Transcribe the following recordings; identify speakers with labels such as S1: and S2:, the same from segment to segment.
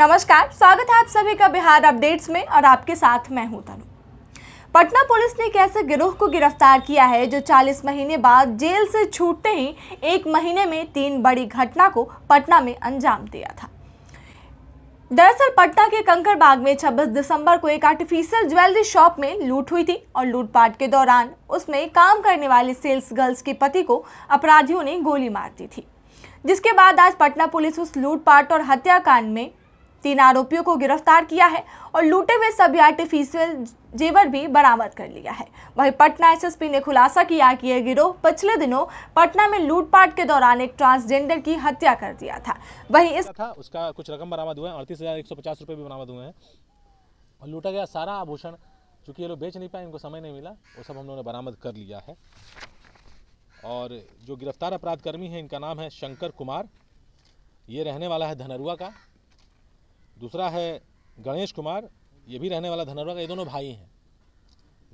S1: नमस्कार स्वागत है आप सभी का बिहार अपडेट्स में और आपके साथ मैं हूं तनु पटना पुलिस ने एक ऐसे गिरोह को गिरफ्तार किया है जो 40 महीने बाद जेल से छूटते ही एक महीने में तीन बड़ी घटना को पटना में अंजाम दिया था दरअसल पटना के कंकड़बाग में 26 दिसंबर को एक आर्टिफिशियल ज्वेलरी शॉप में लूट हुई थी और लूटपाट के दौरान उसमें काम करने वाले सेल्स गर्ल्स के पति को अपराधियों ने गोली मार दी थी जिसके बाद आज पटना पुलिस उस लूटपाट और हत्याकांड में तीन आरोपियों को गिरफ्तार किया है और लूटे हुए सभी आर्टिफिशियल जेवर भी बरामद कर लिया है वहीं पटना एसएसपी ने खुलासा किया कि यह गिरोह पिछले दिनों पटना में लूटपाट के दौरान एक ट्रांसजेंडर की हत्या कर दिया था वहीं इस था
S2: उसका कुछ रकम बरामद हुआ है अड़तीस हजार एक सौ पचास रुपये भी बरामद हुए हैं और लूटा गया सारा आभूषण चूंकि ये लोग बेच नहीं पाए इनको समय नहीं मिला वो सब हम लोगों ने बरामद कर लिया है और जो गिरफ्तार अपराधकर्मी है इनका नाम है शंकर कुमार ये रहने वाला है धनरुआ का दूसरा है गणेश कुमार ये भी रहने वाला धनौरा का ये दोनों भाई हैं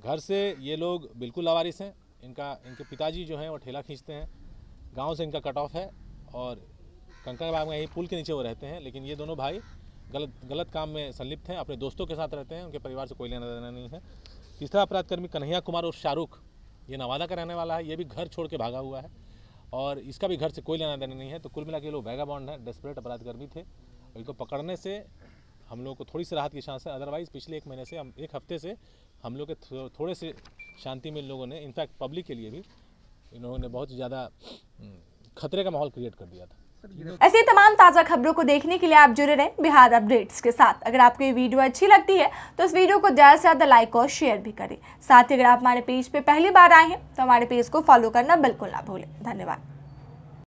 S2: घर से ये लोग बिल्कुल लावारिस हैं इनका इनके पिताजी जो हैं वो ठेला खींचते हैं गांव से इनका कट ऑफ है और बाग में यहीं पुल के नीचे वो रहते हैं लेकिन ये दोनों भाई गलत गलत काम में संलिप्त हैं अपने दोस्तों के साथ रहते हैं उनके परिवार से कोई लेना देना नहीं है तीसरा अपराधकर्मी कन्हैया कुमार और शाहरुख ये नवादा का रहने वाला है ये भी घर छोड़ के भागा हुआ है और इसका भी घर से कोई लेना देना नहीं है तो कुल मिला के लोग वैगा बॉन्ड है डेस्परेट अपराधकर्मी थे इनको पकड़ने से हम लोग को थोड़ी सी राहत की चांस है अदरवाइज़ पिछले एक महीने से हम एक हफ्ते से हम लोग के थोड़े से शांति में लोगों ने इनफैक्ट पब्लिक के लिए भी इन्होंने बहुत ज़्यादा हम्म, खतरे का माहौल क्रिएट कर दिया था
S1: ऐसे तमाम ताज़ा खबरों को देखने के लिए आप जुड़े रहें बिहार अपडेट्स के साथ अगर आपको ये वीडियो अच्छी लगती है तो इस वीडियो को ज़्यादा से ज़्यादा लाइक और शेयर भी करें साथ ही अगर आप हमारे पेज पे पहली बार आए हैं तो हमारे पेज को फॉलो करना बिल्कुल ना भूलें धन्यवाद